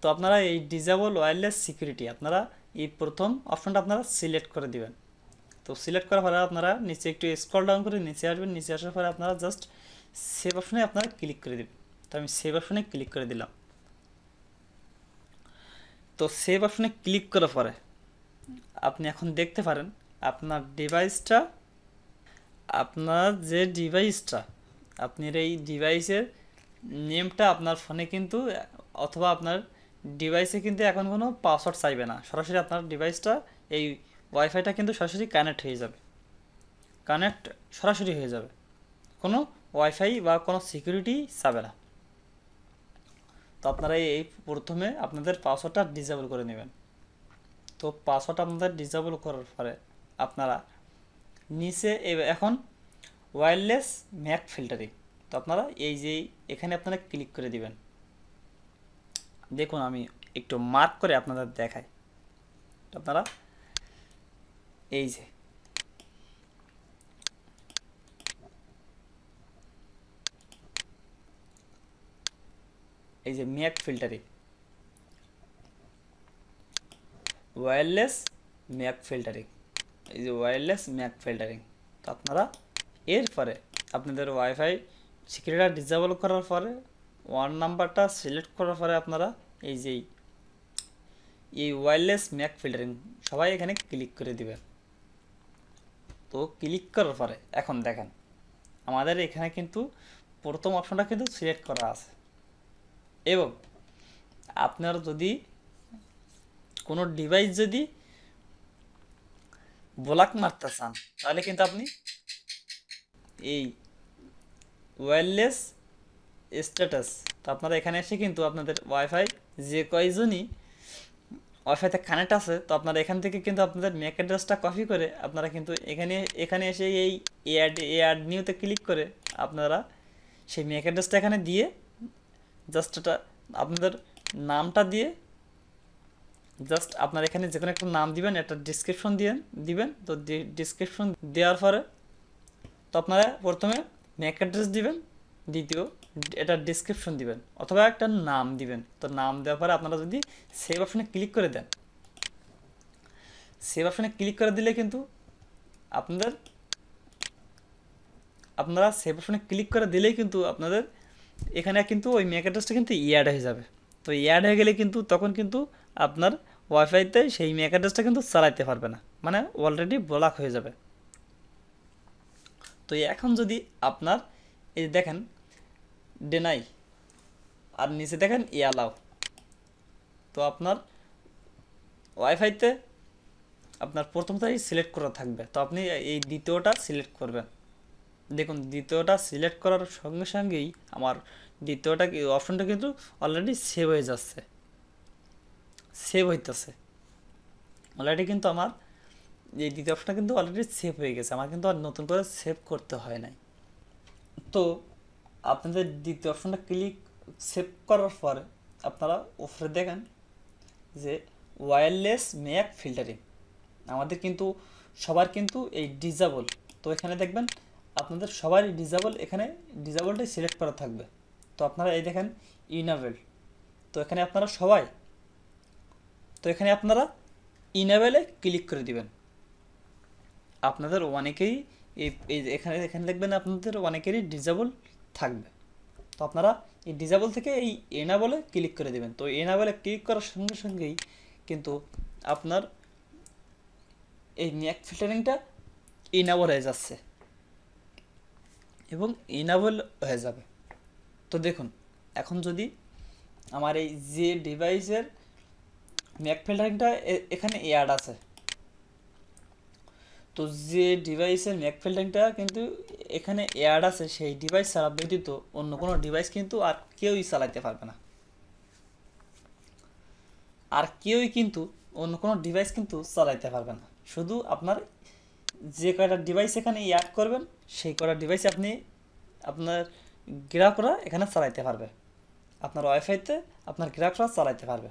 তো আপনারা এই ডিজেবল ওয়্যারলেস সিকিউরিটি আপনারা এই প্রথম অপশনটা আপনারা সিলেক্ট করে দিবেন তো সিলেক্ট করার পরে আপনারা নিচে একটু স্ক্রল ডাউন করে নিচে আসবেন নিচে আসার পরে আপনারা জাস্ট সেভ অপশনে আপনারা ক্লিক করে দেবেন তো আমি সেভ অপশনে ক্লিক করে দিলাম তো সেভ অপশনে ক্লিক করার পরে আপনি এখন দেখতে পারেন আপনার ডিভাইসটা আপনার যে ডিভাইসটা আপনার এই ডিভাইসের নেমটা আপনার ফোনে কিন্তু অথবা আপনার ডিভাইসে কিন্তু এখন কোনো পাসওয়ার্ড চাইবে না সরাসরি আপনার ডিভাইসটা এই ওয়াইফাইটা কিন্তু সরাসরি কানেক্ট হয়ে যাবে কানেক্ট সরাসরি হয়ে যাবে কোনো ওয়াইফাই বা কোনো সিকিউরিটি চাবে না তো আপনারা এই প্রথমে আপনাদের পাসওয়ার্ডটা ডিসেবল করে নেবেন তো পাসওয়ার্ড আপনাদের ডিসেবল করার পরে আপনারা নিচে এখন ওয়্যারলেস ম্যাক ফিল্টারিং তো আপনারা এই যে এখানে আপনারা ক্লিক করে দিবেন দেখুন আমি একটু মার্ক করে আপনাদের দেখাই আপনারা এই যে এই যে ম্যাক ফিল্টারে ওয়্যারলেস ম্যাক ফিল্টারিং এই যে ওয়্যারলেস ম্যাক ফিল্টারিং তো আপনারা এর পরে আপনাদের ওয়াইফাই সিকিউরিটা ডিসেবল করার পরে ওয়ান নাম্বারটা সিলেক্ট করার পরে আপনারা এই যে এই ওয়্যারলেস ম্যাক ফিল্টারিং সবাই এখানে ক্লিক করে দিবেন তো ক্লিক করার পরে এখন দেখেন আমাদের এখানে কিন্তু প্রথম অপশনটা কিন্তু সিলেক্ট করা আছে এবং আপনার যদি কোনো ডিভাইস যদি ব্লক মারতে চান তাহলে কিন্তু আপনি এই ওয়্যারলেস স্ট্যাটাস তো আপনারা এখানে এসে কিন্তু আপনাদের ওয়াইফাই যে কয়জনই ওয়াইফাইতে কানেক্ট আছে তো আপনারা এখান থেকে কিন্তু আপনাদের মেক অ্যাড্রেসটা কপি করে আপনারা কিন্তু এখানে এখানে এসে এই এ অ্যাড এ অ্যাড নিউতে ক্লিক করে আপনারা সেই মেক অ্যাড্রেসটা এখানে দিয়ে জাস্ট এটা আপনাদের নামটা দিয়ে জাস্ট আপনার এখানে যে কোনো একটা নাম দিবেন একটা ডিসক্রিপশন দিয়ে দিবেন তো ডিসক্রিপশন দেওয়ার পরে তো আপনারা প্রথমে ম্যাক অ্যাড্রেস দিবেন দ্বিতীয় এটা ডিসক্রিপশন দিবেন অথবা একটা নাম দিবেন তো নাম দেওয়ার পরে আপনারা যদি সেভ অপশানে ক্লিক করে দেন সেভ অপশানে ক্লিক করে দিলে কিন্তু আপনাদের আপনারা সেভ অপশানে ক্লিক করে দিলেই কিন্তু আপনাদের এখানে কিন্তু ওই মেক অ্যাড্রেসটা কিন্তু ইয়াড হয়ে যাবে তো ইয়াড হয়ে গেলে কিন্তু তখন কিন্তু আপনার ওয়াইফাইতে সেই মেক অ্যাড্রেসটা কিন্তু চালাইতে পারবে না মানে অলরেডি ব্লক হয়ে যাবে তো এখন যদি আপনার এই দেখেন ডেনাই আর নিচে দেখেন ইয়ালাও তো আপনার ওয়াইফাইতে আপনার প্রথমটাই সিলেক্ট করা থাকবে তো আপনি এই দ্বিতীয়টা সিলেক্ট করবেন দেখুন দ্বিতীয়টা সিলেক্ট করার সঙ্গে সঙ্গেই আমার দ্বিতীয়টা অপশনটা কিন্তু অলরেডি সেভ হয়ে যাচ্ছে সেভ হইতেছে অলরেডি কিন্তু আমার এই দ্বিতীয় অপশানটা কিন্তু অলরেডি সেভ হয়ে গেছে আমার কিন্তু আর নতুন করে সেভ করতে হয় নাই তো আপনাদের দ্বিতীয় অপশনটা ক্লিক সেভ করার পরে আপনারা ওপরে দেখেন যে ওয়্যারলেস ম্যাক ফিল্টারিং আমাদের কিন্তু সবার কিন্তু এই ডিজাবল তো এখানে দেখবেন আপনাদের সবারই ডিজাবল এখানে ডিজাবলটাই সিলেক্ট করা থাকবে তো আপনারা এই দেখেন ইনাবেল তো এখানে আপনারা সবাই তো এখানে আপনারা ইনাবেলে ক্লিক করে দিবেন আপনাদের অনেকেই এই এখানে এখানে দেখবেন আপনাদের অনেকেরই ডিজাবল থাকবে তো আপনারা এই ডিজাবল থেকে এই এনাবলে ক্লিক করে দেবেন তো এনাবলে ক্লিক করার সঙ্গে সঙ্গেই কিন্তু আপনার এই ন্যাক ফিল্টারিংটা ইনাবল হয়ে যাচ্ছে এবং ইনাবল হয়ে যাবে তো দেখুন এখন যদি আমার এই যে ডিভাইসের ম্যাক ফিল্টারিংটা এখানে এয়ার্ড আছে তো যে ডিভাইসের ম্যাক ফিল্টারিংটা কিন্তু এখানে অ্যাড আছে সেই ডিভাইস ছাড়া ব্যতীত অন্য কোনো ডিভাইস কিন্তু আর কেউই চালাইতে পারবে না আর কেউই কিন্তু অন্য কোনো ডিভাইস কিন্তু চালাইতে পারবে না শুধু আপনার যে কয়টা ডিভাইস এখানে অ্যাড করবেন সেই করা ডিভাইসে আপনি আপনার গ্রাহকরা এখানে চালাইতে পারবে আপনার ওয়াইফাইতে আপনার গ্রাহকরা চালাইতে পারবে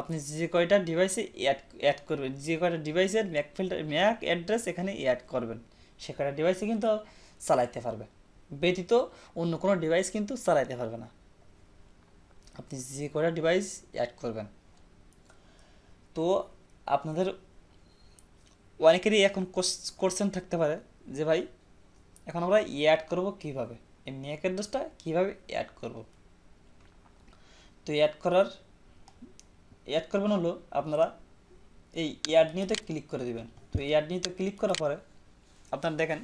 আপনি যে কয়টা ডিভাইসে অ্যাড অ্যাড করবেন যে কয়টা ডিভাইসের ম্যাক ফিল্টার ম্যাক অ্যাড্রেস এখানে অ্যাড করবেন সে কয়টা ডিভাইসে কিন্তু চালাইতে পারবে ব্যতীত অন্য কোনো ডিভাইস কিন্তু চালাইতে পারবে না আপনি যে কয়টা ডিভাইস অ্যাড করবেন তো আপনাদের অনেকেরই এখন কোশ্চেন থাকতে পারে যে ভাই এখন আমরা ই অ্যাড করব কিভাবে এই ম্যাক অ্যাড্রেসটা কীভাবে অ্যাড করব তো অ্যাড করার অ্যাড করবেন হলো আপনারা এই অ্যাড নিয়েতে ক্লিক করে দেবেন তো অ্যাড নিয়েতে ক্লিক করার পরে আপনারা দেখেন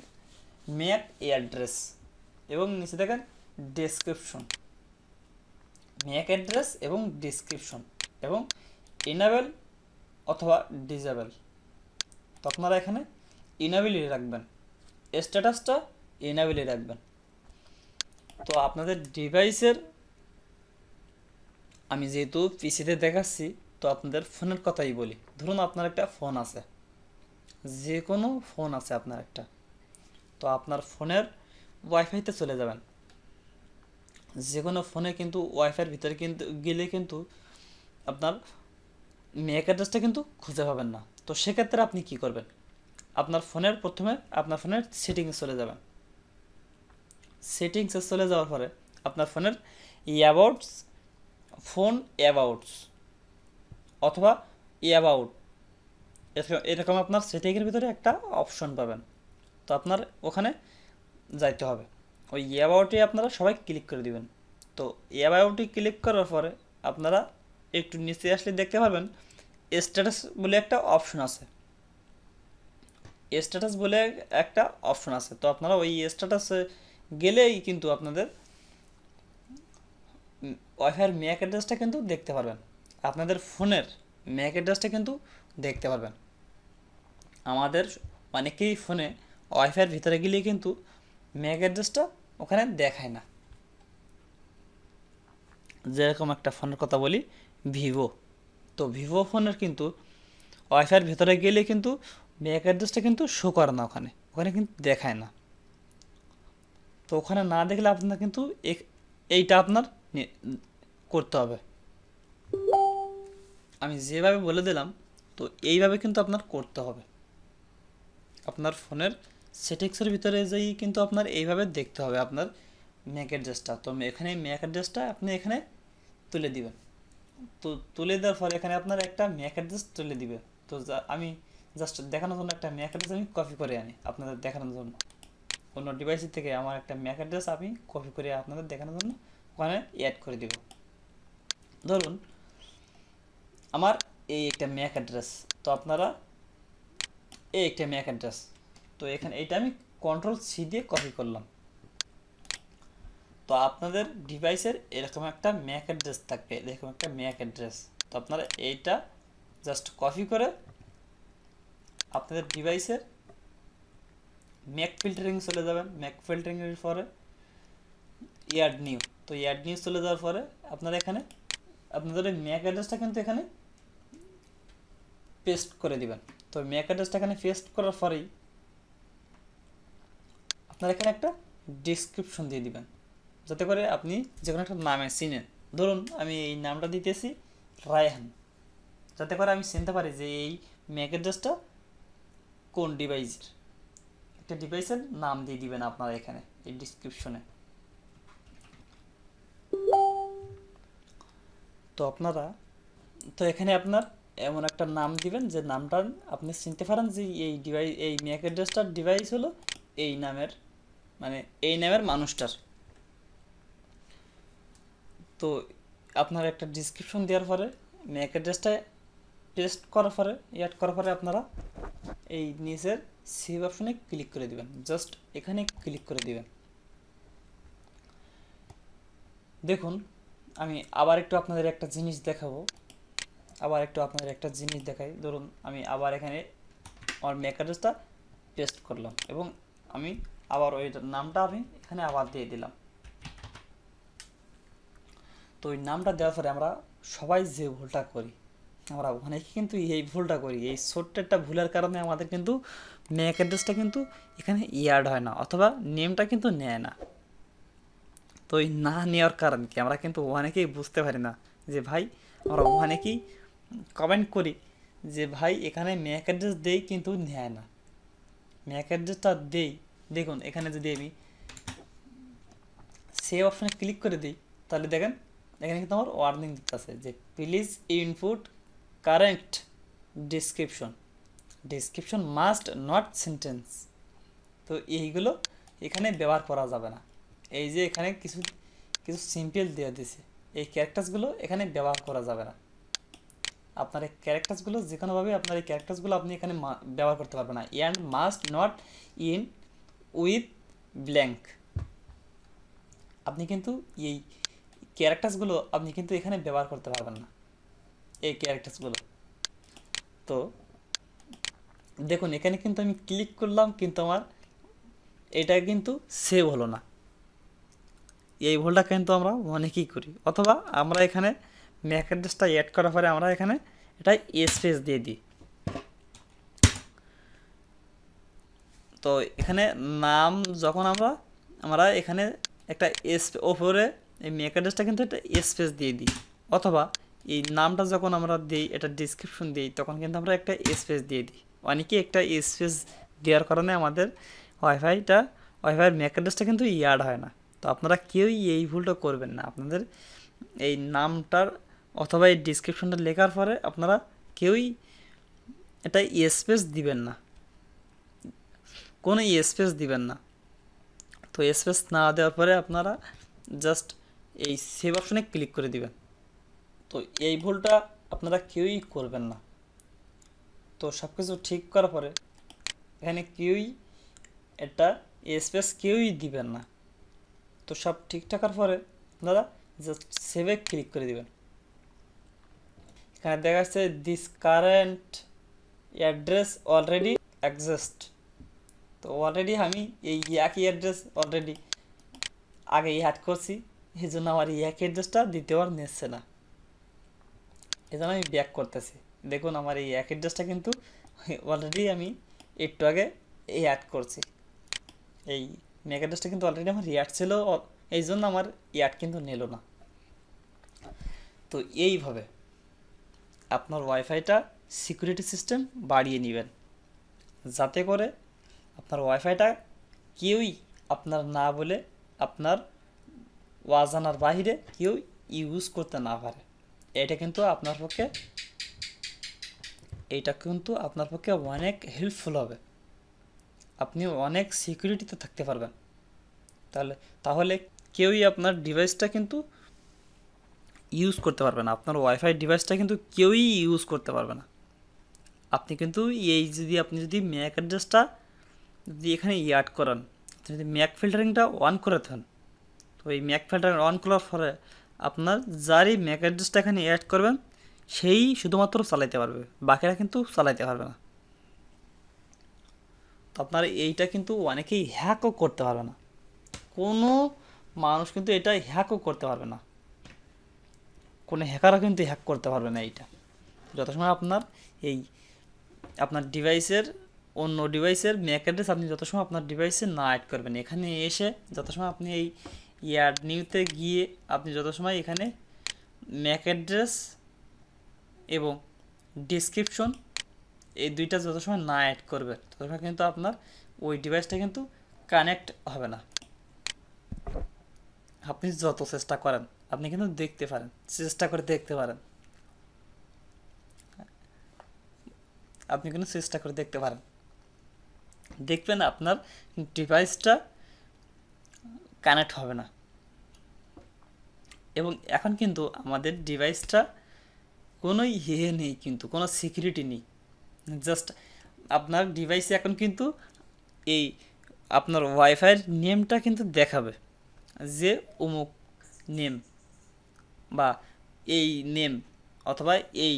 এ অ্যাড্রেস এবং নিচে দেখেন ডেসক্রিপশন ম্যাক অ্যাড্রেস এবং ডেসক্রিপশন এবং ইনাবেল অথবা ডিজেবল তো আপনারা এখানে ইনাবেলই রাখবেন স্ট্যাটাসটা এনাবেলে রাখবেন তো আপনাদের ডিভাইসের আমি যেহেতু পিসিতে দেখাচ্ছি তো আপনাদের ফোনের কথাই বলি ধরুন আপনার একটা ফোন আছে যে কোনো ফোন আছে আপনার একটা তো আপনার ফোনের ওয়াইফাইতে চলে যাবেন যে কোনো ফোনে কিন্তু ওয়াইফাইয়ের ভিতরে কিন্তু গেলে কিন্তু আপনার মেক অ্যাড্রেসটা কিন্তু খুঁজে পাবেন না তো সেক্ষেত্রে আপনি কি করবেন আপনার ফোনের প্রথমে আপনার ফোনের সেটিংস চলে যাবেন সেটিংসে চলে যাওয়ার পরে আপনার ফোনের অ্যাবাউটস ফোন অ্যাবাউটস অথবা ইয়াবাউট এরকম আপনার সেটিংয়ের ভিতরে একটা অপশন পাবেন তো আপনার ওখানে যাইতে হবে ওই অ্যাবাউটে আপনারা সবাই ক্লিক করে দিবেন তো অ্যাবাউটে ক্লিক করার পরে আপনারা একটু নিচে আসলে দেখতে পারবেন স্ট্যাটাস বলে একটা অপশন আছে স্ট্যাটাস বলে একটা অপশন আছে তো আপনারা ওই স্ট্যাটাসে গেলেই কিন্তু আপনাদের ওয়াইফাইয়ের ম্যাক অ্যাড্রেসটা কিন্তু দেখতে পারবেন আপনাদের ফোনের ম্যাক অ্যাড্রেসটা কিন্তু দেখতে পারবেন আমাদের অনেকেই ফোনে ওয়াইফাইয়ের ভিতরে গেলে কিন্তু ম্যাক অ্যাড্রেসটা ওখানে দেখায় না যেরকম একটা ফোনের কথা বলি ভিভো তো ভিভো ফোনের কিন্তু ওয়াইফাইয়ের ভিতরে গেলে কিন্তু ম্যাক অ্যাড্রেসটা কিন্তু শো করে না ওখানে ওখানে কিন্তু দেখায় না তো ওখানে না দেখলে আপনার কিন্তু এইটা আপনার করতে হবে আমি যেভাবে বলে দিলাম তো এইভাবে কিন্তু আপনার করতে হবে আপনার ফোনের সেটিংসের ভিতরে যেই কিন্তু আপনার এইভাবে দেখতে হবে আপনার ম্যাক অ্যাড্রেসটা তো এখানে ম্যাক অ্যাড্রেসটা আপনি এখানে তুলে দিবেন তো তুলে দেওয়ার পর এখানে আপনার একটা ম্যাক অ্যাড্রেস তুলে দিবে তো আমি জাস্ট দেখানোর জন্য একটা ম্যাক অ্যাড্রেস আমি কপি করে আনি আপনাদের দেখানোর জন্য অন্য ডিভাইসের থেকে আমার একটা ম্যাক অ্যাড্রেস আমি কপি করে আপনাদের দেখানোর জন্য ওখানে অ্যাড করে দিব ধরুন আমার এই একটা ম্যাক অ্যাড্রেস তো আপনারা এই একটা ম্যাক অ্যাড্রেস তো এখানে এইটা আমি কন্ট্রোল সি দিয়ে কপি করলাম তো আপনাদের ডিভাইসের এরকম একটা ম্যাক অ্যাড্রেস থাকবে এরকম একটা ম্যাক অ্যাড্রেস তো আপনারা এইটা জাস্ট কপি করে আপনাদের ডিভাইসের ম্যাক ফিল্টারিং চলে যাবেন ম্যাক ফিল্টারিংয়ের পরে ইয়ার্ড নিউ তো ইয়ার্ড নিউ চলে যাওয়ার পরে আপনারা এখানে আপনাদের ম্যাক অ্যাড্রেসটা কিন্তু এখানে পেস্ট করে দিবেন তো ম্যাক অ্যাড্রেসটা এখানে পেস্ট করার পরেই আপনারা এখানে একটা ডিসক্রিপশন দিয়ে দিবেন যাতে করে আপনি যে কোনো একটা নামে চিনেন ধরুন আমি এই নামটা দিতেছি রায়হান যাতে করে আমি চিনতে পারি যে এই ম্যাক অ্যাড্রেসটা কোন ডিভাইসের একটা ডিভাইসের নাম দিয়ে দিবেন আপনারা এখানে এই ডিসক্রিপশনে তো আপনারা তো এখানে আপনার এমন একটা নাম দিবেন যে নামটা আপনি চিনতে পারেন যে এই ডিভাইস এই ম্যাক অ্যাড্রেসটার ডিভাইস হলো এই নামের মানে এই নামের মানুষটার তো আপনার একটা ডিসক্রিপশন দেওয়ার পরে ম্যাক অ্যাড্রেসটা টেস্ট করার পরে অ্যাড করার পরে আপনারা এই নিচের সেভ অপশনে ক্লিক করে দিবেন জাস্ট এখানে ক্লিক করে দিবেন দেখুন আমি আবার একটু আপনাদের একটা জিনিস দেখাবো আবার একটু আপনাদের একটা জিনিস দেখাই ধরুন আমি আবার এখানে আমার মেকারসটা পেস্ট করলাম এবং আমি আবার ওই নামটা আমি এখানে আবার দিয়ে দিলাম তো ওই নামটা দেওয়ার পরে আমরা সবাই যে ভুলটা করি আমরা অনেকে কিন্তু এই ভুলটা করি এই ছোট্ট ভুলের কারণে আমাদের কিন্তু ম্যাক অ্যাড্রেসটা কিন্তু এখানে ইয়ার্ড হয় না অথবা নেমটা কিন্তু নেয় না তো এই না নেওয়ার কারণ কি আমরা কিন্তু অনেকেই বুঝতে পারি না যে ভাই আমরা অনেকেই কমেন্ট করি যে ভাই এখানে ম্যাক অ্যাড্রেস দেই কিন্তু নেয় না ম্যাক অ্যাড্রেসটা দেই দেখুন এখানে যদি আমি সেভ অপশানে ক্লিক করে দিই তাহলে দেখেন এখানে কিন্তু আমার ওয়ার্নিং দিতে আছে যে please input correct description description must not sentence তো এইগুলো এখানে ব্যবহার করা যাবে না এই যে এখানে কিছু কিছু সিম্পল দেওয়া দিছে এই ক্যারেক্টার্সগুলো এখানে ব্যবহার করা যাবে না আপনার এই ক্যারেক্টার্সগুলো যে কোনোভাবে আপনার এই ক্যারেক্টার্সগুলো আপনি এখানে ব্যবহার করতে পারবেন না and must not in with blank আপনি কিন্তু এই ক্যারেক্টার্সগুলো আপনি কিন্তু এখানে ব্যবহার করতে পারবেন না এই ক্যারেক্টারসগুলো তো দেখুন এখানে কিন্তু আমি ক্লিক করলাম কিন্তু আমার এটা কিন্তু সেভ হলো না এই ভুলটা কিন্তু আমরা অনেকেই করি অথবা আমরা এখানে ম্যাক অ্যাড্রেসটা অ্যাড করার পরে আমরা এখানে এটা স্পেস দিয়ে দিই তো এখানে নাম যখন আমরা আমরা এখানে একটা স্পে ওপরে এই ম্যাক অ্যাড্রেসটা কিন্তু একটা স্পেস দিয়ে দিই অথবা এই নামটা যখন আমরা দিই এটা ডিসক্রিপশন দিই তখন কিন্তু আমরা একটা স্পেস দিয়ে দিই অনেকে একটা স্পেস দেওয়ার কারণে আমাদের ওয়াইফাইটা ওয়াইফাইয়ের ম্যাক অ্যাড্রেসটা কিন্তু ইয়ার্ড হয় না তো আপনারা কেউই এই ভুলটা করবেন না আপনাদের এই নামটার অথবা এই ডিসক্রিপশনটা লেখার পরে আপনারা কেউই এটা স্পেস দিবেন না কোনো স্পেস দিবেন না তো স্পেস না দেওয়ার পরে আপনারা জাস্ট এই সেভ অপশনে ক্লিক করে দিবেন তো এই ভুলটা আপনারা কেউই করবেন না তো সব কিছু ঠিক করার পরে এখানে কেউই এটা স্পেস কেউই দিবেন না তো সব ঠিক থাকার পরে আপনারা জাস্ট সেভে ক্লিক করে দিবেন এখানে দেখা যাচ্ছে this current address already adjust তো অলরেডি আমি এই একই অ্যাড্রেস অলরেডি আগে অ্যাড করছি এই জন্য আমার এই একই অ্যাড্রেসটা দ্বিতীয়বার নিচ্ছে না এজন্য আমি ব্যাক করতেছি দেখুন আমার এই এক অ্যাড্রেসটা কিন্তু অলরেডি আমি একটু আগে এই অ্যাড করছি এই মেক অ্যাড্রেসটা কিন্তু অলরেডি আমার অ্যাড ছিল এই জন্য আমার অ্যাড কিন্তু নিল না তো এইভাবে আপনার ওয়াইফাইটা সিকিউরিটি সিস্টেম বাড়িয়ে নেবেন যাতে করে আপনার ওয়াইফাইটা কেউই আপনার না বলে আপনার ওয়াজানার বাহিরে কেউ ইউজ করতে না পারে এটা কিন্তু আপনার পক্ষে এইটা কিন্তু আপনার পক্ষে অনেক হেল্পফুল হবে আপনি অনেক সিকিউরিটিতে থাকতে পারবেন তাহলে তাহলে কেউই আপনার ডিভাইসটা কিন্তু ইউজ করতে পারবে না আপনার ওয়াইফাই ডিভাইসটা কিন্তু কেউই ইউজ করতে পারবে না আপনি কিন্তু এই যদি আপনি যদি ম্যাক অ্যাড্রেসটা যদি এখানে ইয়াড করান যদি ম্যাক ফিল্টারিংটা অন করে থান তো এই ম্যাক ফিল্টারিং অন করার ফলে আপনার যারই ম্যাক অ্যাড্রেসটা এখানে অ্যাড করবেন সেই শুধুমাত্র চালাইতে পারবে বাকিরা কিন্তু চালাইতে পারবে না তো আপনার এইটা কিন্তু অনেকেই হ্যাকও করতে পারবে না কোনো মানুষ কিন্তু এটা হ্যাকও করতে পারবে না কোনো হ্যাকারও কিন্তু হ্যাক করতে পারবে না এইটা যথাসময় আপনার এই আপনার ডিভাইসের অন্য ডিভাইসের ম্যাক অ্যাড্রেস আপনি যত সময় আপনার ডিভাইসে না অ্যাড করবেন এখানে এসে যত সময় আপনি এই ইয়ার নিউতে গিয়ে আপনি যত সময় এখানে ম্যাক অ্যাড্রেস এবং ডিসক্রিপশন এই দুইটা যত সময় না অ্যাড করবে তত সময় কিন্তু আপনার ওই ডিভাইসটা কিন্তু কানেক্ট হবে না আপনি যত চেষ্টা করেন আপনি কিন্তু দেখতে পারেন চেষ্টা করে দেখতে পারেন আপনি কিন্তু চেষ্টা করে দেখতে পারেন দেখবেন আপনার ডিভাইসটা কানেক্ট হবে না এবং এখন কিন্তু আমাদের ডিভাইসটা কোনো ইয়ে নেই কিন্তু কোনো সিকিউরিটি নেই জাস্ট আপনার ডিভাইসে এখন কিন্তু এই আপনার ওয়াইফাইয়ের নেমটা কিন্তু দেখাবে যে অমুক নেম বা এই নেম অথবা এই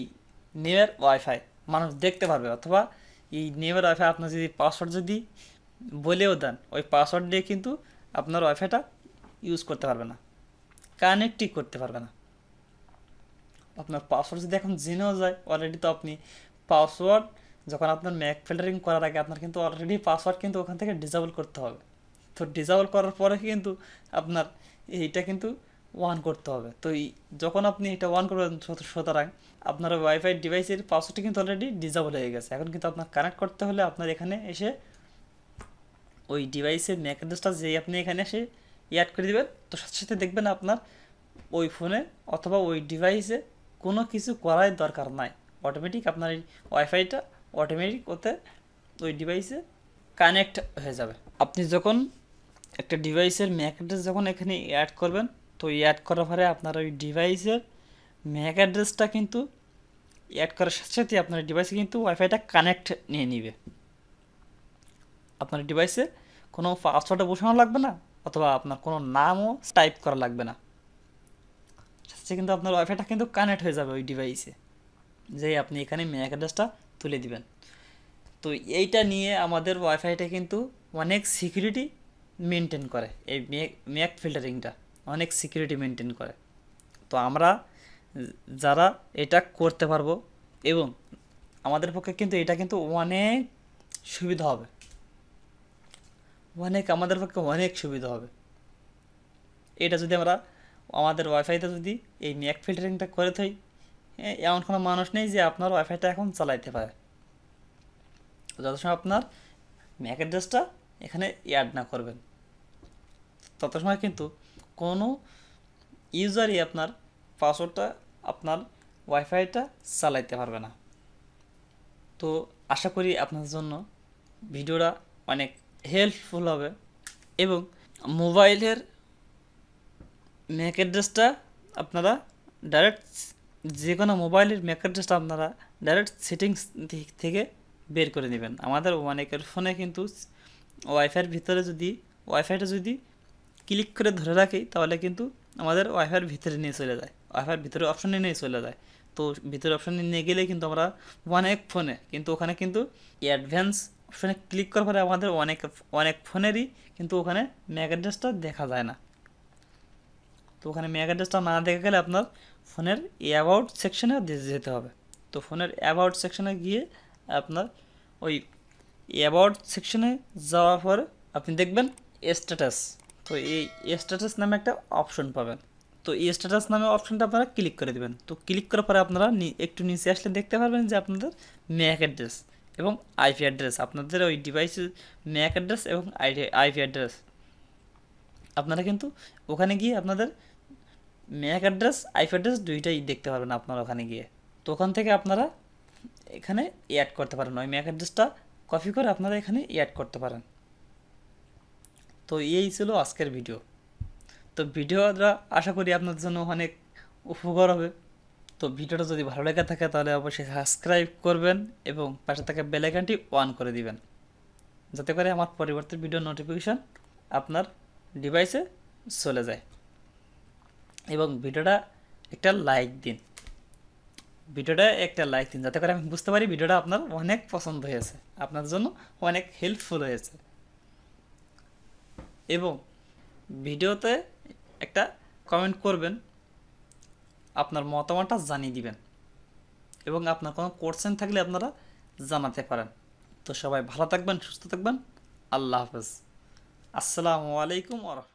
নেমের ওয়াইফাই মানুষ দেখতে পারবে অথবা এই নেমের ওয়াইফাই আপনার যদি পাসওয়ার্ড যদি বলেও দেন ওই পাসওয়ার্ড দিয়ে কিন্তু আপনার ওয়াইফাইটা ইউজ করতে পারবে না কানেক্টই করতে পারবে না আপনার পাসওয়ার্ড যদি এখন জেনেও যায় অলরেডি তো আপনি পাসওয়ার্ড যখন আপনার ম্যাক ফিল্টারিং করার আগে আপনার কিন্তু অলরেডি পাসওয়ার্ড কিন্তু ওখান থেকে ডিজাবল করতে হবে তো ডিজাবল করার পরে কিন্তু আপনার এইটা কিন্তু অন করতে হবে তো যখন আপনি এটা অন করবেন সুতরাং আপনার ওয়াইফাই ডিভাইসের পাসওয়ার্ডটি কিন্তু অলরেডি ডিজাবল হয়ে গেছে এখন কিন্তু আপনার কানেক্ট করতে হলে আপনার এখানে এসে ওই ডিভাইসের ম্যাক অ্যাড্রেসটা যে আপনি এখানে এসে অ্যাড করে দেবেন তো সাথে সাথে দেখবেন আপনার ওই ফোনে অথবা ওই ডিভাইসে কোনো কিছু করার দরকার নাই অটোমেটিক আপনার এই ওয়াইফাইটা অটোমেটিক ওতে ওই ডিভাইসে কানেক্ট হয়ে যাবে আপনি যখন একটা ডিভাইসের ম্যাক অ্যাড্রেস যখন এখানে অ্যাড করবেন তো অ্যাড করার পরে আপনার ওই ডিভাইসের ম্যাক অ্যাড্রেসটা কিন্তু অ্যাড করার সাথে সাথে আপনার ডিভাইসে কিন্তু ওয়াইফাইটা কানেক্ট নিয়ে নিবে আপনার ডিভাইসে কোনো পাসওয়ার্ডও বসানো লাগবে না অথবা আপনার কোনো নামও টাইপ করা লাগবে না সে কিন্তু আপনার ওয়াইফাইটা কিন্তু কানেক্ট হয়ে যাবে ওই ডিভাইসে যে আপনি এখানে ম্যাক অ্যাড্রেসটা তুলে দিবেন তো এইটা নিয়ে আমাদের ওয়াইফাইটা কিন্তু অনেক সিকিউরিটি মেনটেন করে এই ম্যাক ফিল্টারিংটা অনেক সিকিউরিটি মেনটেন করে তো আমরা যারা এটা করতে পারবো এবং আমাদের পক্ষে কিন্তু এটা কিন্তু অনেক সুবিধা হবে অনেক আমাদের পক্ষে অনেক সুবিধা হবে এটা যদি আমরা আমাদের ওয়াইফাইতে যদি এই ম্যাক ফিল্টারিংটা করে হ্যাঁ এমন কোনো মানুষ নেই যে আপনার ওয়াইফাইটা এখন চালাইতে পারে যত সময় আপনার ম্যাক অ্যাড্রেসটা এখানে অ্যাড না করবেন তত সময় কিন্তু কোনো ইউজারই আপনার পাসওয়ার্ডটা আপনার ওয়াইফাইটা চালাইতে পারবে না তো আশা করি আপনার জন্য ভিডিওটা অনেক হেল্পফুল হবে এবং মোবাইলের ম্যাক অ্যাড্রেসটা আপনারা ডাইরেক্ট যে কোনো মোবাইলের ম্যাক অ্যাড্রেসটা আপনারা ডাইরেক্ট সেটিংস থেকে বের করে নেবেন আমাদের অনেকের ফোনে কিন্তু ওয়াইফাইয়ের ভিতরে যদি ওয়াইফাইটা যদি ক্লিক করে ধরে রাখি তাহলে কিন্তু আমাদের ওয়াইফাইয়ের ভিতরে নিয়ে চলে যায় ওয়াইফাইয়ের ভিতরে অপশানে নিয়ে চলে যায় তো ভিতরে অপশানে নিয়ে গেলে কিন্তু আমরা অনেক ফোনে কিন্তু ওখানে কিন্তু অ্যাডভান্স ফোনে ক্লিক করার পরে আমাদের অনেক অনেক ফোনেরই কিন্তু ওখানে ম্যাক অ্যাড্রেসটা দেখা যায় না তো ওখানে ম্যাক অ্যাড্রেসটা না দেখা গেলে আপনার ফোনের অ্যাবাউট সেকশনে যেতে হবে তো ফোনের অ্যাবাউট সেকশনে গিয়ে আপনার ওই অ্যাবাউট সেকশনে যাওয়ার পর আপনি দেখবেন স্ট্যাটাস তো এই স্ট্যাটাস নামে একটা অপশন পাবেন তো এই স্ট্যাটাস নামে অপশনটা আপনারা ক্লিক করে দেবেন তো ক্লিক করার পরে আপনারা একটু নিচে আসলে দেখতে পারবেন যে আপনাদের ম্যাক অ্যাড্রেস এবং আইপি অ্যাড্রেস আপনাদের ওই ডিভাইসের ম্যাক অ্যাড্রেস এবং আইপি অ্যাড্রেস আপনারা কিন্তু ওখানে গিয়ে আপনাদের ম্যাক অ্যাড্রেস আইপি অ্যাড্রেস দুইটাই দেখতে পারবেন আপনারা ওখানে গিয়ে তো ওখান থেকে আপনারা এখানে অ্যাড করতে পারেন ওই ম্যাক অ্যাড্রেসটা কপি করে আপনারা এখানে অ্যাড করতে পারেন তো এই ছিল আজকের ভিডিও তো ভিডিওটা আশা করি আপনাদের জন্য অনেক উপকার হবে তো ভিডিওটা যদি ভালো লেগে থাকে তাহলে অবশ্যই সাবস্ক্রাইব করবেন এবং পাশে থাকা বেলাইকানটি অন করে দিবেন যাতে করে আমার পরিবর্তিত ভিডিও নোটিফিকেশান আপনার ডিভাইসে চলে যায় এবং ভিডিওটা একটা লাইক দিন ভিডিওটা একটা লাইক দিন যাতে করে আমি বুঝতে পারি ভিডিওটা আপনার অনেক পছন্দ হয়েছে আপনার জন্য অনেক হেল্পফুল হয়েছে এবং ভিডিওতে একটা কমেন্ট করবেন আপনার মতামতটা জানিয়ে দিবেন এবং আপনার কোনো কোশ্চেন থাকলে আপনারা জানাতে পারেন তো সবাই ভালো থাকবেন সুস্থ থাকবেন আল্লাহ হাফেজ আসসালামু আলাইকুম ওরহমত